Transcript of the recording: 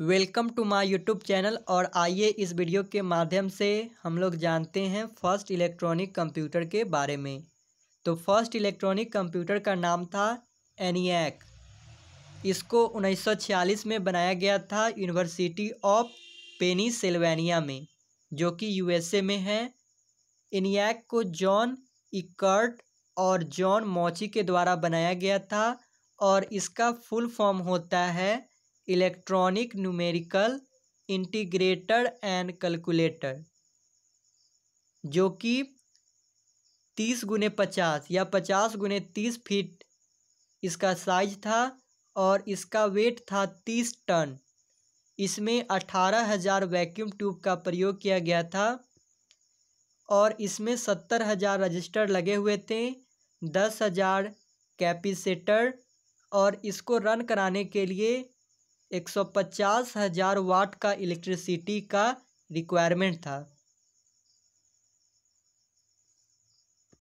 welcome to my YouTube channel और आइए इस वीडियो के माध्यम से हम लोग जानते हैं फर्स्ट इलेक्ट्रॉनिक कंप्यूटर के बारे में तो फर्स्ट इलेक्ट्रॉनिक कंप्यूटर का नाम था एनियाक इसको 1946 में बनाया गया था यूनिवर्सिटी ऑफ पेनीसिल्वेनिया में जो कि यूएसए में है एनियाक को जॉन इकर्ट और जॉन मोची के द्वारा बनाया गया था और इसका फुल फॉर्म होता है electronic numerical integrator and calculator जो कि तीस गुने पचास या पचास गुने तीस फीट इसका साइज था और इसका वेट था तीस टन इसमें अठारह हज़ार वैक्यूम ट्यूब का प्रयोग किया गया था और इसमें सत्तर हज़ार रजिस्टर लगे हुए थे दस हज़ार कैपीसीटर और इसको रन कराने के लिए एक सौ पचास हज़ार वाट का इलेक्ट्रिसिटी का रिक्वायरमेंट था